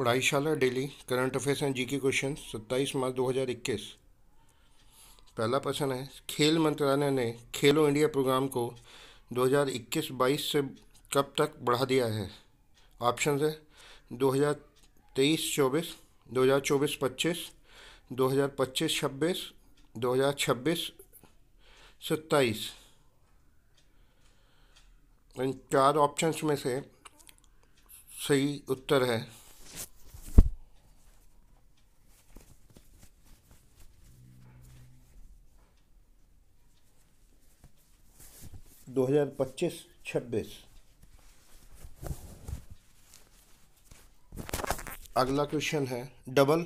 पढ़ाईशाला daily current affairs and GK question 27 मार्च 2021 पहला प्रश्न है खेल मंत्रालय ने खेलो इंडिया प्रोग्राम को 2021-22 से कब तक बढ़ा दिया है ऑप्शन है 2023-24, 2024-25, 2025-26, 2026-27 इन चार ऑप्शंस में से सही उत्तर है 2025 26 अगला क्वेश्चन है डबल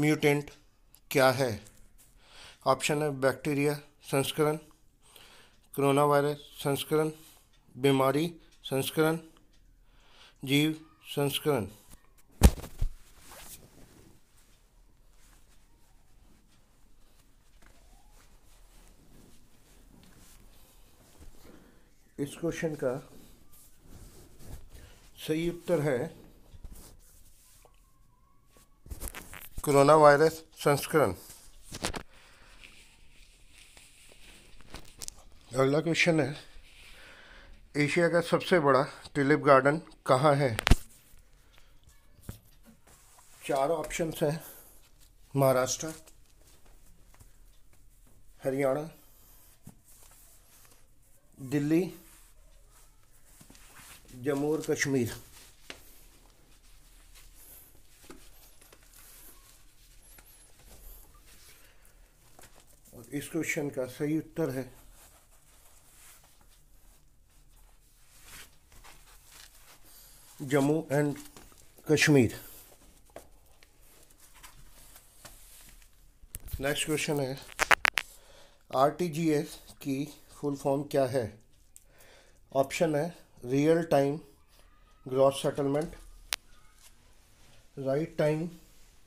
म्यूटेंट क्या है ऑप्शन है बैक्टीरिया संस्करण कोरोना वायरस संस्करण बीमारी संस्करण जीव संस्करण इस क्वेश्चन का सही उत्तर है कोरोना वायरस संस्करण अगला क्वेश्चन है एशिया का सबसे बड़ा ट्यूलिप गार्डन कहाँ है चार ऑप्शंस हैं महाराष्ट्र हरियाणा दिल्ली जम्मू और कश्मीर और इस क्वेश्चन का सही उत्तर है Jammu and Kashmir next question है आरटीजीएस की फुल फॉर्म क्या है ऑप्शन है real time gross settlement right time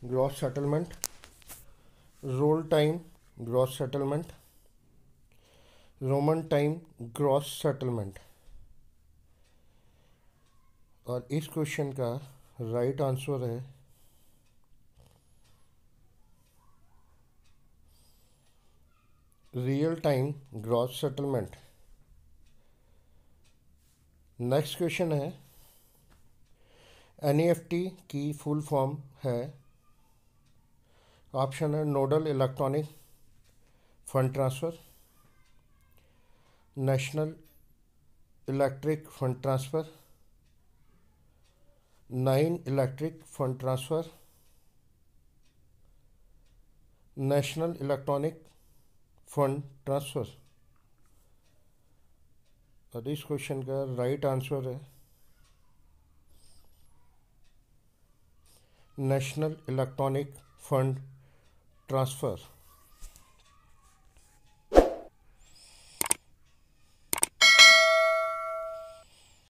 gross settlement role time gross settlement roman time gross settlement और इस क्वेश्चन का राइट आंसर है real time gross settlement next question है एनईएफटी e की फुल फॉर्म है ऑप्शन है nodal electronic fund transfer national electric fund transfer nine electric fund transfer national electronic fund transfer और इस क्वेश्चन का right answer है national electronic fund transfer